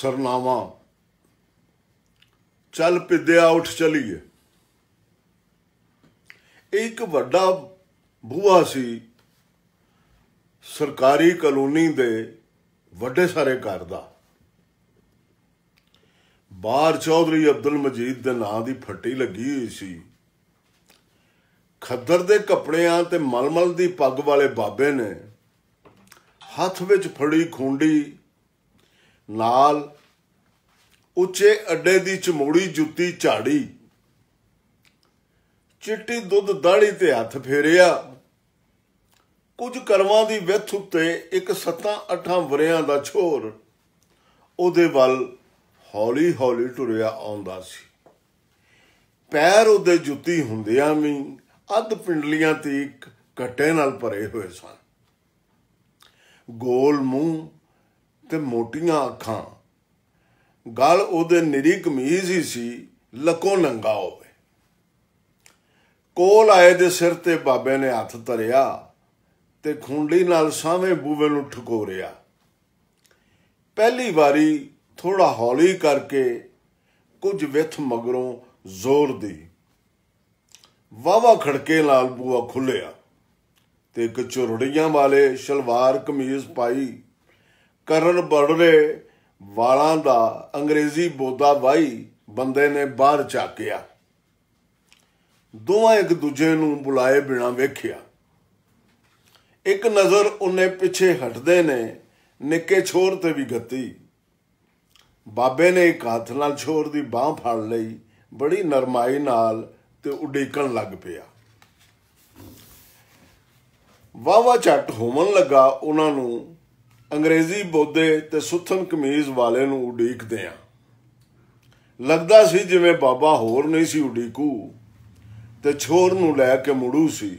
ਸਰਨਾਵਾ ਚੱਲ ਪਿੱਦਿਆ ਉੱਠ ਚਲੀਏ ਇੱਕ ਵੱਡਾ ਬੂਹਾ ਸੀ ਸਰਕਾਰੀ ਕਲੋਨੀ ਦੇ ਵੱਡੇ ਸਾਰੇ ਘਰ ਦਾ ਬਾਹਰ ਚੌਧਰੀ ਅਬਦੁਲ ਮਜੀਦ ਦੇ ਨਾਂ ਦੀ ਫੱਟੀ ਲੱਗੀ ਹੋਈ ਸੀ ਖੱਦਰ ਦੇ ਕੱਪੜਿਆਂ ਤੇ ਮਲਮਲ ਦੀ ਪੱਗ ਵਾਲੇ ਬਾਬੇ ਨੇ ਹੱਥ ਵਿੱਚ ਫੜੀ ਖੁੰਡੀ ਨਾਲ ਉੱਚੇ ਅੱਡੇ ਦੀ ਚਮੋੜੀ ਜੁੱਤੀ ਝਾੜੀ ਚਿੱਟੀ ਦੁੱਧ ਦਾੜੀ ਤੇ ਹੱਥ ਫੇਰਿਆ ਕੁਝ ਕਰਮਾਂ ਦੀ ਵਿਥ ਉੱਤੇ ਇੱਕ ਸੱਤਾਂ ਅੱਠਾਂ ਵਰਿਆਂ ਦਾ ਛੋਰ ਉਹਦੇ ਵੱਲ ਹੌਲੀ ਹੌਲੀ ਟੁਰਿਆ ਆਉਂਦਾ ਸੀ ਪੈਰ ਉਹਦੇ ਜੁੱਤੀ ਹੁੰਦਿਆਂ ਵੀ ਅੱਧ ਪਿੰਡਲੀਆਂ ਤੇ ਇੱਕ ਘੱਟੇ ਨਾਲ ਭਰੇ ਹੋਏ ਸਨ ਗੋਲ ਮੂੰਹ ਤੇ ਮੋਟੀਆਂ ਅੱਖਾਂ ਗਲ ਉਹਦੇ ਨਿਰੀ ਕਮੀਜ਼ ਹੀ ਸੀ ਲਕੋ ਨੰਗਾ ਹੋਵੇ ਕੋਲ ਆਏ ਦੇ ਸਿਰ ਤੇ ਬਾਬੇ ਨੇ ਹੱਥ ਧਰਿਆ ਤੇ ਖੁੰਡੀ ਨਾਲ ਸਾਵੇਂ ਬੂਵੇ ਨੂੰ ਠਕੋਰਿਆ ਪਹਿਲੀ ਵਾਰੀ ਥੋੜਾ ਹੌਲੀ ਕਰਕੇ ਕੁਝ ਵਿਥ ਮਗਰੋਂ ਜ਼ੋਰ ਦੀ ਵਾਵਾ ਖੜਕੇ ਨਾਲ ਬੂਆ ਖੁੱਲਿਆ ਤੇ ਇੱਕ ਚੁਰੜੀਆਂ ਵਾਲੇ ਸ਼ਲਵਾਰ ਕਮੀਜ਼ ਪਾਈ ਕਰਨ ਬੜਰੇ ਵਾਲਾਂ ਦਾ ਅੰਗਰੇਜ਼ੀ ਬੋਦਾ ਵਾਈ ਬੰਦੇ ਨੇ ਬਾਹਰ ਚਾਕਿਆ ਦੋਵਾਂ ਇੱਕ ਦੂਜੇ ਨੂੰ ਬੁਲਾਏ ਬਿਨਾ ਵੇਖਿਆ ਇੱਕ ਨਜ਼ਰ ਉਹਨੇ ਪਿੱਛੇ ਹਟਦੇ ਨੇ ਨਿੱਕੇ ਛੋਰ ਤੇ ਵੀ ਗੱਤੀ ਬਾਬੇ ਨੇ ਇੱਕ ਹੱਥ ਨਾਲ ਛੋਰ ਦੀ ਬਾਹ ਫੜ ਲਈ ਬੜੀ ਨਰਮਾਈ ਨਾਲ ਤੇ ਉਡੀਕਣ ਲੱਗ ਪਿਆ ਵਾਵਾ ਝਟ ਹੋਣ ਲੱਗਾ ਉਹਨਾਂ ਨੂੰ ਅੰਗਰੇਜ਼ੀ ਬੋਦੇ ਤੇ ਸੁਥਨ ਕਮੀਜ਼ ਵਾਲੇ ਨੂੰ ਉਡੀਕਦੇ ਆ ਲੱਗਦਾ ਸੀ ਜਿਵੇਂ ਬਾਬਾ ਹੋਰ ਨਹੀਂ ਸੀ ਉਡੀਕੂ ਤੇ ਛੋਰ ਨੂੰ ਲੈ ਕੇ ਮੁੜੂ ਸੀ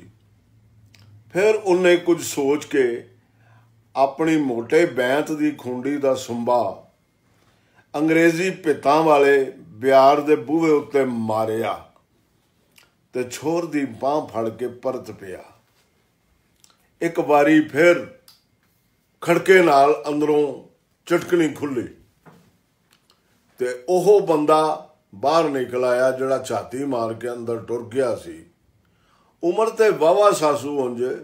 ਫਿਰ ਉਹਨੇ ਕੁਝ ਸੋਚ ਕੇ ਆਪਣੀ ਮੋਟੇ ਬੈਂਤ ਦੀ ਖੁੰਡੀ ਦਾ ਸੁੰਬਾ ਅੰਗਰੇਜ਼ੀ ਪਿਤਾ ਵਾਲੇ ਬਿਆਰ ਦੇ ਬੂਹੇ ਉੱਤੇ ਮਾਰਿਆ ਤੇ ਛੋਰ ਦੀ ਬਾਹ ਫੜ ਕੇ ਪਰਤ ਪਿਆ ਇੱਕ ਵਾਰੀ ਫਿਰ ਖੜਕੇ ਨਾਲ ਅੰਦਰੋਂ ਚਟਕਣੀ ਖੁੱਲੀ ਤੇ ਉਹ ਬੰਦਾ ਬਾਹਰ ਨਿਕਲ ਆਇਆ ਜਿਹੜਾ ਛਾਤੀ ਮਾਰ ਕੇ ਅੰਦਰ ਟੁਰ ਗਿਆ ਸੀ ਉਮਰ ਤੇ ਵਾਵਾ ਸਾਸੂ ਹੁੰਜੇ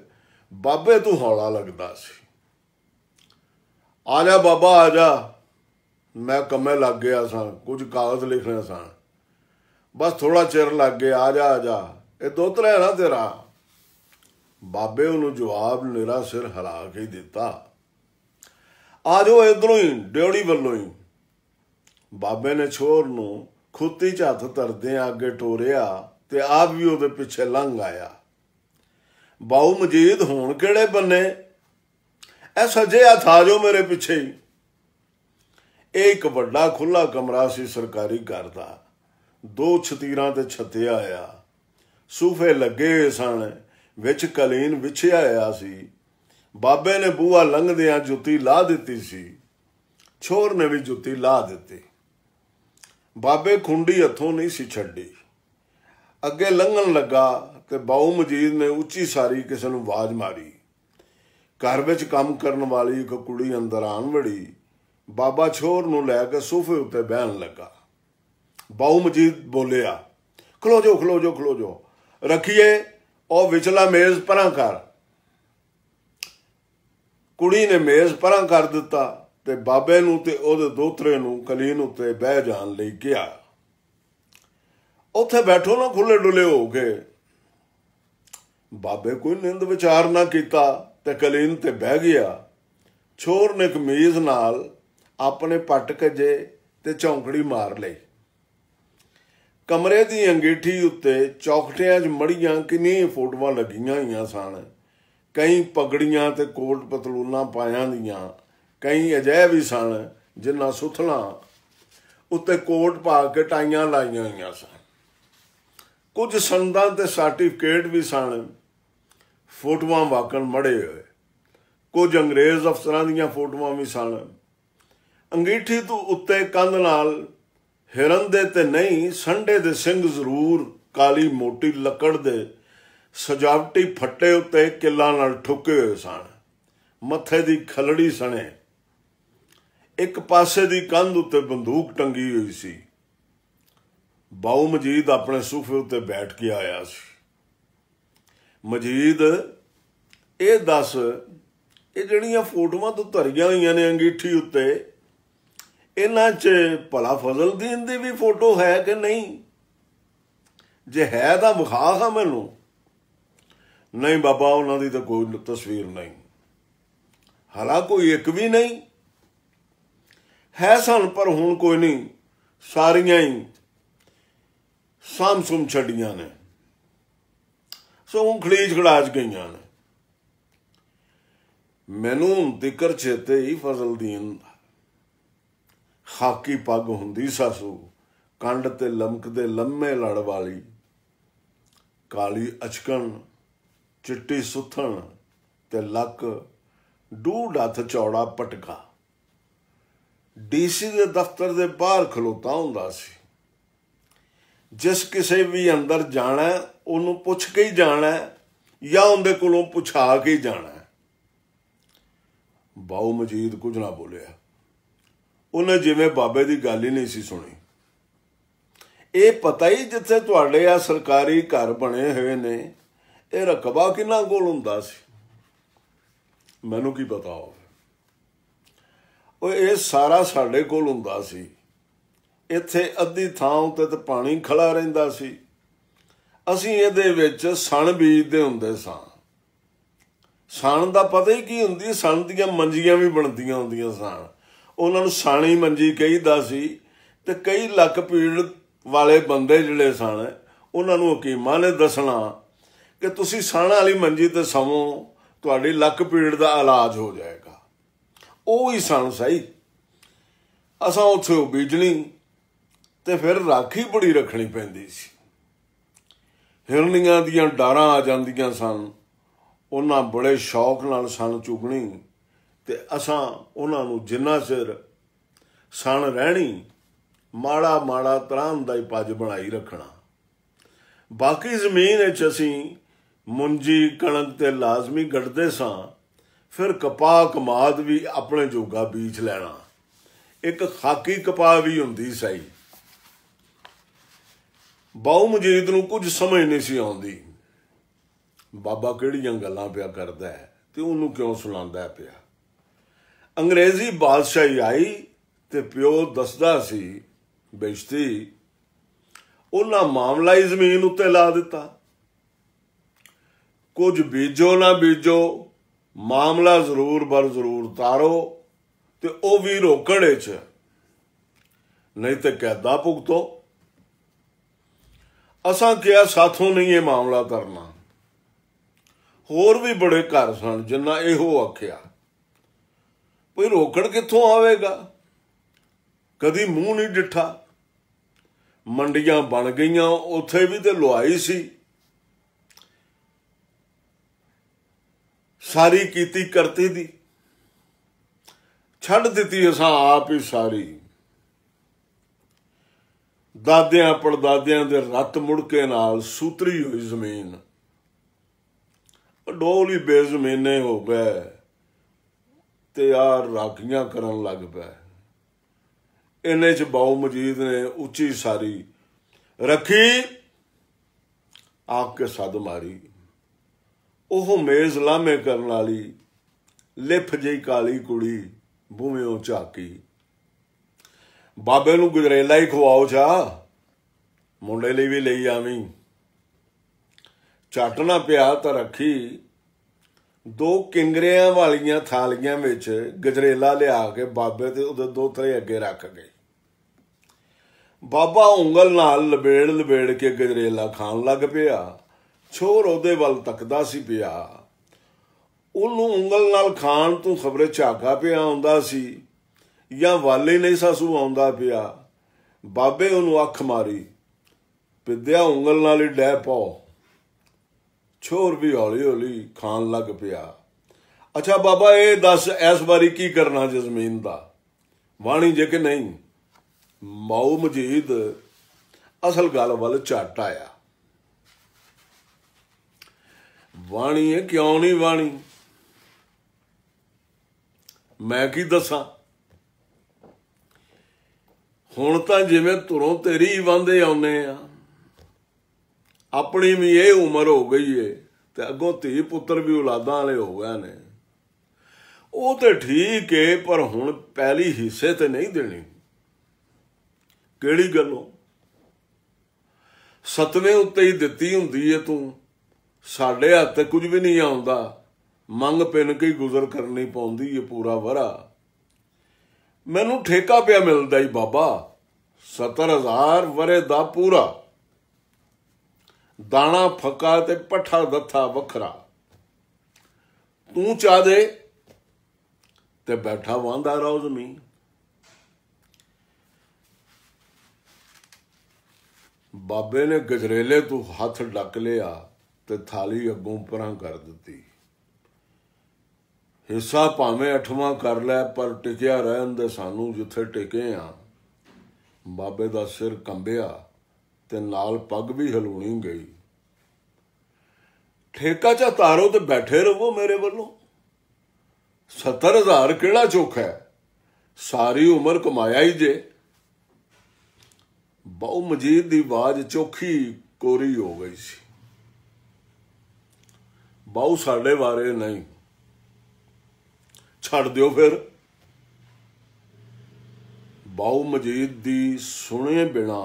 ਬਾਬੇ ਤੂੰ ਹੌਲਾ ਲੱਗਦਾ ਸੀ ਆ ਜਾ ਬਾਬਾ ਆ ਜਾ ਮੈਂ ਕੰਮੇ ਲੱਗ ਗਿਆ ਸਾਂ ਕੁਝ ਕਾਗਜ਼ ਲਿਖਣੇ ਸਾਂ ਬਸ ਥੋੜਾ ਚਿਰ ਲੱਗ ਗਿਆ ਆ ਜਾ ਆ ਜਾ ਇਹ ਦੋਤਰਾ ਹੈ ਨਾ ਤੇਰਾ ਬਾਬੇ ਉਹਨੂੰ ਜਵਾਬ ਨਿਰਾ ਸਿਰ ਹਲਾ ਕੇ ਦਿੱਤਾ ਆ ਜੋ ਇਧਰੋਂ ਹੀ ਡਿਉੜੀ ਵੱਲੋਂ ਹੀ ਬਾਬੇ ਨੇ ਛੋਰ ਨੂੰ ਖੁੱਤੀ ਚ ਹੱਥ ਧਰਦੇ ਅੱਗੇ ਟੋਰਿਆ ਤੇ ਆਪ ਵੀ ਉਹਦੇ ਪਿੱਛੇ ਲੰਘ ਆਇਆ ਬਾਉ ਮਜੀਦ ਹੋਣ ਕਿਹੜੇ ਬੰਨੇ ਐ ਸਜੇ ਹੱਥ ਆ ਜੋ ਮੇਰੇ ਪਿੱਛੇ ਹੀ ਇਹ ਇੱਕ ਵੱਡਾ ਖੁੱਲਾ ਕਮਰਾ ਸੀ ਸਰਕਾਰੀ ਘਰ ਦਾ ਦੋ ਛਤੀਰਾਂ ਤੇ ਛੱਤਿਆ ਆਇਆ ਸੂਫੇ ਲੱਗੇ ਸਨ ਵਿੱਚ ਕਲੀਨ ਵਿਛਿਆ ਆਇਆ ਸੀ ਬਾਬੇ ਨੇ ਬੂਆ ਲੰਘਦਿਆਂ ਜੁੱਤੀ ਲਾ ਦਿੱਤੀ ਸੀ ਛੋਰ ਨੇ ਵੀ ਜੁੱਤੀ ਲਾ ਦਿੱਤੀ ਬਾਬੇ ਖੁੰਡੀ ਹੱਥੋਂ ਨਹੀਂ ਸੀ ਛੱਡੀ ਅੱਗੇ ਲੰਘਣ ਲੱਗਾ ਤੇ ਬਾਉ ਮਜੀਦ ਨੇ ਉੱਚੀ ਸਾਰੀ ਕਿਸੇ ਨੂੰ ਆਵਾਜ਼ ਮਾਰੀ ਘਰ ਵਿੱਚ ਕੰਮ ਕਰਨ ਵਾਲੀ ਇੱਕ ਕੁੜੀ ਅੰਦਰ ਆਣ ਵੜੀ ਬਾਬਾ ਛੋਰ ਨੂੰ ਲੈ ਕੇ ਸੋਫੇ ਉੱਤੇ ਬਹਿਣ ਲੱਗਾ ਬਾਉ ਮਜੀਦ ਬੋਲਿਆ ਖਲੋ ਜੋ ਖਲੋ ਜੋ ਖਲੋ ਜੋ ਰੱਖੀਏ ਉਹ ਵਿਚਲਾ ਮੇਜ਼ ਪਰਾਂ ਕਰ ਕੁੜੀ ਨੇ ਮੇਜ਼ ਪਰਾਂ ਕਰ ਦਿੱਤਾ ਤੇ ਬਾਬੇ ਨੂੰ ਤੇ ਉਹਦੇ ਦੋਤਰੇ ਨੂੰ ਕਲੀਨ ਉੱਤੇ ਬਹਿ ਜਾਣ ਲਈ ਗਿਆ ਉੱਥੇ ਬੈਠੋ ਨਾ ਖੁੱਲੇ ਡੁੱਲੇ ਹੋ ਕੇ ਬਾਬੇ ਕੋਈ ਨਿੰਦ ਵਿਚਾਰ ਨਾ ਕੀਤਾ ਤੇ ਕਲੀਨ ਤੇ ਬਹਿ ਗਿਆ ਛੋਰ ਨੇ ਕਮੀਜ਼ ਨਾਲ ਆਪਣੇ ਪੱਟ ਕਜੇ ਤੇ ਝੌਂਕੜੀ ਮਾਰ ਲਈ ਕਮਰੇ ਦੀ ਅੰਗੀਠੀ ਉੱਤੇ ਚੌਕਟਿਆਂ 'ਚ ਮੜੀਆਂ ਕਿੰਨੀਆਂ ਫੋਟੋਆਂ ਲੱਗੀਆਂ ਹੋਈਆਂ ਸਨ ਕਈ ਪਗੜੀਆਂ ਤੇ ਕੋਟ ਪਤਲੂਨਾ ਪਾਇਆਂ ਦੀਆਂ ਕਈ ਅਜੇ ਵੀ ਸਨ ਜਿੰਨਾ ਸੁਥਣਾ ਉੱਤੇ ਕੋਟ ਪਾ ਕੇ ਟਾਈਆਂ ਲਾਈਆਂ ਹੋਈਆਂ ਸਨ ਕੁਝ ਸੰਦਾਂ ਤੇ ਸਰਟੀਫਿਕੇਟ ਵੀ ਸਨ ਫੋਟੋਆਂ ਵਾਕਣ ਮੜੇ ਹੋਏ ਕੁਝ ਅੰਗਰੇਜ਼ ਅਫਸਰਾਂ ਦੀਆਂ ਫੋਟੋਆਂ ਵੀ ਸਨ ਅੰਗੀਠੀ ਤੋਂ ਉੱਤੇ ਕੰਧ ਨਾਲ ਹਿਰਨ ਦੇ ਤੇ ਨਹੀਂ ਸੰਡੇ ਦੇ ਸਿੰਘ ਜ਼ਰੂਰ ਕਾਲੀ ਮੋਟੀ ਲੱਕੜ ਦੇ ਸਜਾਵਟੀ ਫੱਟੇ ਉੱਤੇ ਕਿੱਲਾਂ ਨਾਲ ਠੁੱਕੇ ਹੋਏ ਸਨ ਮੱਥੇ ਦੀ ਖਲੜੀ ਸਣੇ ਇੱਕ ਪਾਸੇ ਦੀ ਕੰਧ ਉੱਤੇ ਬੰਦੂਕ ਟੰਗੀ ਹੋਈ ਸੀ ਬਾਉ ਮਜੀਦ ਆਪਣੇ ਸੂਫੇ ਉੱਤੇ ਬੈਠ ਕੇ ਆਇਆ ਸੀ ਮਜੀਦ ਇਹ ਦੱਸ ਇਹ ਜਿਹੜੀਆਂ ਫੋਟੋਆਂ ਤੋਂ ਧਰੀਆਂ ਹੋਈਆਂ ਨੇ ਅੰਗੀਠੀ ਉੱਤੇ ਇਹਨਾਂ 'ਚ ਭਲਾ ਫਜ਼ਲਦੀਨ ਦੀ ਵੀ ਫੋਟੋ ਹੈ ਕਿ ਨਹੀਂ ਜੇ ਹੈ ਤਾਂ ਵਿਖਾ ਹਾਂ ਮੈਨੂੰ ਨਹੀਂ ਬਾਬਾ ਉਹਨਾਂ ਦੀ ਤਾਂ ਕੋਈ ਤਸਵੀਰ ਨਹੀਂ ਹਾਲਾ ਕੋਈ ਇੱਕ ਵੀ ਨਹੀਂ ਹੈ ਸਨ ਪਰ ਹੁਣ ਕੋਈ ਨਹੀਂ ਸਾਰੀਆਂ ਹੀ ਸਾਮਸੂਮ ਛੱਡੀਆਂ ਨੇ ਸੋ ਉਹ ਖਲੀਜ ਖੜਾਜ ਗਈਆਂ ਨੇ ਮੈਨੂੰ ਜ਼ਿਕਰ ਚੇਤੇ ਹੀ ਫਜ਼ਲਦੀਨ ਖਾਕੀ ਪੱਗ ਹੁੰਦੀ ਸਾਸੂ ਕੰਡ ਤੇ ਲਮਕਦੇ ਲੰਮੇ ਲੜ ਵਾਲੀ ਕਾਲੀ ਅਚਕਣ ਚਿੱਟੀ ਸੁਥਣ ਤੇ ਲੱਕ ਡੂਡ ਹੱਥ ਚੌੜਾ ਪਟਕਾ ਡੀਸੀ ਦੇ ਦਫ਼ਤਰ ਦੇ ਬਾਹਰ ਖਲੋਤਾ ਹੁੰਦਾ ਸੀ ਜਿਸ ਕਿਸੇ ਵੀ ਅੰਦਰ ਜਾਣਾ ਉਹਨੂੰ ਪੁੱਛ ਕੇ ਹੀ ਜਾਣਾ ਜਾਂ ਉਹਦੇ ਕੋਲੋਂ ਪੁੱਛਾ ਕੇ ਜਾਣਾ ਬਾਉ ਮਜੀਦ ਕੁਝ ਨਾ ਬੋਲਿਆ ਉਹਨੇ ਜਿਵੇਂ ਬਾਬੇ ਦੀ ਗੱਲ ਹੀ ਨਹੀਂ ਸੀ ਸੁਣੀ ਇਹ ਪਤਾ ਹੀ ਜਿੱਥੇ ਤੁਹਾਡੇ ਆ ਸਰਕਾਰੀ ਘਰ ਬਣੇ ਹੋਏ ਨੇ ਇਹ ਰਕਬਾ ਕਿੰਨਾ ਕੋਲ ਹੁੰਦਾ ਸੀ ਮੈਨੂੰ ਕੀ ਪਤਾ ਹੋਵੇ ਉਹ ਇਹ ਸਾਰਾ ਸਾਡੇ ਕੋਲ ਹੁੰਦਾ ਸੀ ਇੱਥੇ ਅੱਧੀ ਥਾਂ ਉਤੇ ਤੇ ਪਾਣੀ ਖੜਾ ਰਹਿੰਦਾ ਸੀ ਅਸੀਂ ਇਹਦੇ ਵਿੱਚ ਸਣ ਬੀਜਦੇ ਹੁੰਦੇ ਸਾਂ ਸਣ ਦਾ ਪਤਾ ਹੀ ਕੀ ਹੁੰਦੀ ਸਣ ਦੀਆਂ ਮੰਜੀਆਂ ਵੀ ਬਣਦੀਆਂ ਹੁੰਦੀਆਂ ਸਾਂ ਉਹਨਾਂ ਨੂੰ ਸਾਣੀ ਮੰਜੀ ਕਹੀਦਾ ਸੀ ਤੇ ਕਈ ਲੱਕ ਪੀੜ ਵਾਲੇ ਬੰਦੇ ਜਿਹੜੇ ਸਣ ਉਹਨਾਂ ਨੂੰ ਹਕੀਮਾਂ ਨੇ ਦੱਸਣਾ ਕਿ ਤੁਸੀਂ ਸਾਣ ਵਾਲੀ ਮੰਜੀ ਤੇ ਸਵੋ ਤੁਹਾਡੀ ਲੱਕ ਪੀੜ ਦਾ ਇਲਾਜ ਹੋ ਜਾਏਗਾ ਉਹ ਹੀ ਸਣ ਸਹੀ ਅਸਾਂ ਉੱਥੇ ਬੀਜਣੀ ਤੇ ਫਿਰ ਰਾਖੀ ਬੜੀ ਰੱਖਣੀ ਪੈਂਦੀ ਸੀ ਹਿਰਨੀਆਂ ਦੀਆਂ ਡਾਰਾਂ ਆ ਜਾਂਦੀਆਂ ਸਨ ਉਹਨਾਂ ਬੜੇ ਸ਼ੌਕ ਨਾਲ ਸਾਨੂੰ ਚੁਗਣੀ ਤੇ ਅਸਾਂ ਉਹਨਾਂ ਨੂੰ ਜਿੰਨਾ ਸਿਰ ਸਣ ਰਹਿਣੀ ਮਾੜਾ ਮਾੜਾ ਤਰਾਂ ਦਾ ਹੀ ਪੱਜ ਬਣਾਈ ਰੱਖਣਾ ਬਾਕੀ ਜ਼ਮੀਨ ਵਿੱਚ ਅਸੀਂ ਮੁੰਜੀ ਕਣਕ ਤੇ ਲਾਜ਼ਮੀ ਗੜਦੇ ਸਾਂ ਫਿਰ ਕਪਾਹ ਕਮਾਦ ਵੀ ਆਪਣੇ ਜੋਗਾ ਬੀਜ ਲੈਣਾ ਇੱਕ ਖਾਕੀ ਕਪਾਹ ਵੀ ਹੁੰਦੀ ਸਹੀ ਬਾਉ ਮਜੀਦ ਨੂੰ ਕੁਝ ਸਮਝ ਨਹੀਂ ਸੀ ਆਉਂਦੀ ਬਾਬਾ ਕਿਹੜੀਆਂ ਗੱਲਾਂ ਪਿਆ ਕਰਦਾ ਹੈ ਤੇ ਉਹਨੂੰ ਕਿਉਂ ਸੁਣਾਉਂਦਾ ਪਿਆ ਅੰਗਰੇਜ਼ੀ ਬਾਦਸ਼ਾਹੀ ਆਈ ਤੇ ਪਿਓ ਦੱਸਦਾ ਸੀ ਬੇਸ਼ਤੀ ਉਹਨਾਂ ਮਾਮਲਾ ਜ਼ਮੀਨ ਉੱਤੇ ਲਾ ਦਿੱਤਾ ਕੁਝ ਬੀਜੋ ਨਾ ਬੀਜੋ ਮਾਮਲਾ ਜ਼ਰੂਰ ਬਰ ਜ਼ਰੂਰ ਤਾਰੋ ਤੇ ਉਹ ਵੀ ਰੋਕੜੇ 'ਚ ਨਹੀਂ ਤੇ ਕੈਦਾ ਭੁਗਤੋ ਅਸਾਂ ਕਿਹਾ ਸਾਥੋਂ ਨਹੀਂ ਇਹ ਮਾਮਲਾ ਕਰਨਾ ਹੋਰ ਵੀ ਬੜੇ ਘਰ ਸਨ ਜਿੰਨਾ ਇਹੋ ਆਖਿਆ ਕੋਈ ਰੋਕੜ ਕਿੱਥੋਂ ਆਵੇਗਾ ਕਦੀ ਮੂੰਹ ਨਹੀਂ ਡਿੱਠਾ ਮੰਡੀਆਂ ਬਣ ਗਈਆਂ ਉੱਥੇ ਵੀ ਤੇ ਲੁਹਾਈ ਸੀ ਸਾਰੀ ਕੀਤੀ ਕਰਤੀ ਦੀ ਛੱਡ ਦਿੱਤੀ ਅਸਾਂ ਆਪ ਹੀ ਸਾਰੀ ਦਾਦਿਆਂ ਪੜਦਾਦਿਆਂ ਦੇ ਰੱਤ ਮੁੜ ਕੇ ਨਾਲ ਸੂਤਰੀ ਹੋਈ ਜ਼ਮੀਨ ਡੋਲੀ ਬੇਜ਼ਮੀਨੇ ਹੋ ਗਏ ਤੇ ਯਾਰ ਰਾਖੀਆਂ ਕਰਨ ਲੱਗ ਪਏ ਇਨੇ ਚ ਬਾਉ ਮਜੀਦ ਨੇ ਉੱਚੀ ਸਾਰੀ ਰੱਖੀ ਆਪ ਕੇ ਸਦ ਮਾਰੀ ਉਹ ਮੇਜ਼ ਲਾਮੇ ਕਰਨ ਵਾਲੀ ਲਿਫ ਜਈ ਕਾਲੀ ਕੁੜੀ ਭੂਮਿਓ ਝਾਕੀ ਬਾਬੇ ਨੂੰ ਗੁਜਰੇਲਾ ਹੀ ਖਵਾਓ ਜਾ ਮੁੰਡੇ ਲਈ ਵੀ ਲਈ ਆਵੀਂ ਚਾਟਣਾ ਪਿਆ ਤਾਂ ਰੱਖੀ ਦੋ ਕਿੰਗਰਿਆਂ ਵਾਲੀਆਂ ਥਾਲੀਆਂ ਵਿੱਚ ਗਜਰੇਲਾ ਲਿਆ ਕੇ ਬਾਬੇ ਤੇ ਉਹਦੇ ਦੋ ਤਰੇ ਅੱਗੇ ਰੱਖ ਗਏ ਬਾਬਾ ਉਂਗਲ ਨਾਲ ਲਬੇੜ ਲਬੇੜ ਕੇ ਗਜਰੇਲਾ ਖਾਣ ਲੱਗ ਪਿਆ ਛੋਰ ਉਹਦੇ ਵੱਲ ਤੱਕਦਾ ਸੀ ਪਿਆ ਉਹਨੂੰ ਉਂਗਲ ਨਾਲ ਖਾਣ ਤੋਂ ਖਬਰੇ ਝਾਕਾ ਪਿਆ ਆਉਂਦਾ ਸੀ ਜਾਂ ਵਾਲੇ ਨਹੀਂ ਸਾਸੂ ਆਉਂਦਾ ਪਿਆ ਬਾਬੇ ਉਹਨੂੰ ਅੱਖ ਮਾਰੀ ਪਿੱਦਿਆ ਉਂਗਲ ਨਾਲ ਹੀ ਡੈ ਪਾਓ ਛੋਰ ਵੀ ਹੌਲੀ ਹੌਲੀ ਖਾਣ ਲੱਗ ਪਿਆ ਅੱਛਾ ਬਾਬਾ ਇਹ ਦੱਸ ਇਸ ਵਾਰੀ ਕੀ ਕਰਨਾ ਜਜ਼ਮੀਨ ਦਾ ਵਾਣੀ ਜੇ ਕਿ ਨਹੀਂ ਮਾਉ ਮਜੀਦ ਅਸਲ ਗੱਲ ਵੱਲ ਝਟ ਆਇਆ ਬਾਣੀ ਹੈ ਕਿਉਂ ਨਹੀਂ ਬਾਣੀ ਮੈਂ ਕੀ ਦੱਸਾਂ ਹੁਣ ਤਾਂ ਜਿਵੇਂ ਤੁਰੋਂ ਤੇਰੀ ਵੰਦੇ ਆਉਨੇ ਆ ਆਪਣੀ ਵੀ ਇਹ ਉਮਰ ਹੋ ਗਈ ਏ ਤੇ ਅੱਗੋਂ ਧੀ ਪੁੱਤਰ ਵੀ ਔਲਾਦਾਂ ਵਾਲੇ ਹੋ ਗਏ ਨੇ ਉਹ ਤੇ ਠੀਕ ਏ ਪਰ ਹੁਣ ਪਹਿਲੀ ਹਿੱਸੇ ਤੇ ਨਹੀਂ ਦੇਣੀ ਕਿਹੜੀ ਗੱਲੋਂ ਸਤਵੇਂ ਉੱਤੇ ਹੀ ਦਿੱਤੀ ਹੁੰਦੀ ਏ ਤੂੰ ਸਾਡੇ ਹੱਥ ਕੁਝ ਵੀ ਨਹੀਂ ਆਉਂਦਾ ਮੰਗ ਪਿੰਨ ਕੇ ਹੀ ਗੁਜ਼ਰ ਕਰਨੀ ਪਉਂਦੀ ਏ ਪੂਰਾ ਵਰਾ ਮੈਨੂੰ ਠੇਕਾ ਪਿਆ ਮਿਲਦਾ ਹੀ ਬਾਬਾ 70000 ਵਰੇ ਦਾ ਪੂਰਾ ਦਾਣਾ ਫੱਕਾ ਤੇ ਪੱਠਾ ਦੱਥਾ ਵੱਖਰਾ ਤੂੰ ਚਾ ਦੇ ਤੇ ਬੈਠਾ ਵਾਂਦਾ ਰਹੋ ਜ਼ਮੀਨ ਬਾਬੇ ਨੇ ਗਜਰੇਲੇ ਤੋਂ ਹੱਥ ਡੱਕ ਲਿਆ ਤੇ ਥਾਲੀ ਅੱਗੋਂ ਪਰਾਂ ਕਰ ਦਿੱਤੀ ਹਿੱਸਾ ਭਾਵੇਂ ਅਠਵਾਂ ਕਰ ਲੈ ਪਰ ਟਿਕਿਆ ਰਹਿਣ ਦੇ ਸਾਨੂੰ ਜਿੱਥੇ ਟਿਕੇ ਆ ਬਾਬੇ ਦਾ ਸਿਰ ਕੰਬਿਆ ਤੇ ਨਾਲ ਪੱਗ ਵੀ ਹਲੂਣੀ ਗਈ ਠੇਕਾ ਚਾ ਤਾਰੋ ਤੇ ਬੈਠੇ ਰਹੋ ਮੇਰੇ ਵੱਲੋਂ 70000 ਕਿਹੜਾ ਚੋਖਾ ਹੈ ਸਾਰੀ ਉਮਰ ਕਮਾਇਆ ਹੀ ਜੇ ਬਹੁ ਮਜੀਦ ਦੀ ਬਾਜ ਚੋਖੀ ਕੋਰੀ ਹੋ ਗਈ ਸੀ ਬਾਉ ਸਾਡੇ ਬਾਰੇ ਨਹੀਂ ਛੱਡ ਦਿਓ ਫਿਰ ਬਾਉ ਮਜੀਦ ਦੀ ਸੁਣੇ ਬਿਨਾ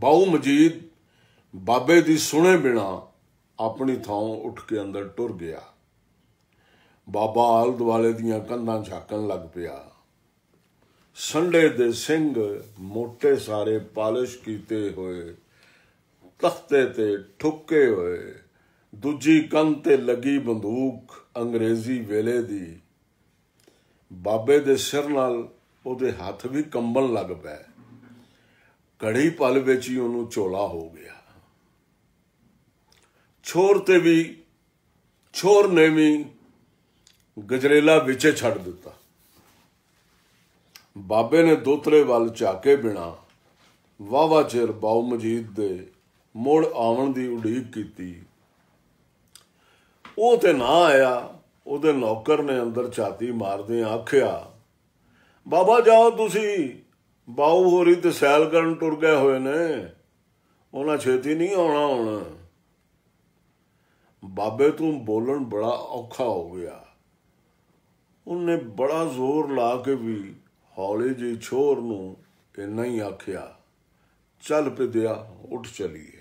ਬਾਉ ਮਜੀਦ ਬਾਬੇ ਦੀ ਸੁਣੇ ਬਿਨਾ ਆਪਣੀ ਥਾਂ ਉੱਠ ਕੇ ਅੰਦਰ ਟੁਰ ਗਿਆ ਬਾਬਾ ਆਲ ਵਾਲੇ ਦੀਆਂ ਕੰਧਾਂ ਝਾਕਣ ਲੱਗ ਪਿਆ ਸੰਡੇ ਦੇ ਸਿੰਘ ਮੋٹے ਸਾਰੇ ਪਾਲਿਸ਼ ਕੀਤੇ ਹੋਏ ਤਖਤੇ ਤੇ ਠੁੱਕੇ ਹੋਏ ਦੂਜੀ ਕੰਨ ਤੇ ਲੱਗੀ ਬੰਦੂਕ ਅੰਗਰੇਜ਼ੀ ਵੇਲੇ ਦੀ ਬਾਬੇ ਦੇ ਸਿਰ ਨਾਲ ਉਹਦੇ ਹੱਥ ਵੀ ਕੰਬਣ ਲੱਗ ਪਏ ਘੜੀ ਪਲ ਵਿੱਚ ਹੀ ਉਹਨੂੰ ਝੋਲਾ ਹੋ ਗਿਆ ਛੋਰ ਤੇ ਵੀ ਛੋਰ ਨੇ ਵੀ ਗਜਰੇਲਾ ਵਿੱਚੇ ਛੱਡ ਦਿੱਤਾ ਬਾਬੇ ਨੇ ਦੋਤਰੇ ਵੱਲ ਝਾਕੇ ਬਿਨਾ ਵਾਵਾ ਚਿਰ ਬਾਉ ਮਜੀਦ ਦੇ ਮੋੜ ਆਉਣ ਦੀ ਉਡੀਕ ਕੀਤੀ ਉਹ ਤੇ ਨਾ ਆਇਆ ਉਹਦੇ ਨੌਕਰ ਨੇ ਅੰਦਰ ਛਾਤੀ ਮਾਰਦੇ ਆਖਿਆ ਬਾਬਾ ਜਾਓ ਤੁਸੀਂ ਬਾਉ ਹੋਰੀ ਤੇ ਸੈਲ ਕਰਨ ਟੁਰ ਗਏ ਹੋਏ ਨੇ ਉਹਨਾਂ ਛੇਤੀ ਨਹੀਂ ਆਉਣਾ ਹੁਣ ਬਾਬੇ ਤੂੰ ਬੋਲਣ ਬੜਾ ਔਖਾ ਹੋ ਗਿਆ ਉਹਨੇ ਬੜਾ ਜ਼ੋਰ ਲਾ ਕੇ ਵੀ ਹੌਲੀ ਜਿਹੀ ਛੋਰ ਨੂੰ ਇੰਨਾ ਹੀ ਆਖਿਆ ਚੱਲ ਪਿਆ ਉੱਠ ਚਲੀਏ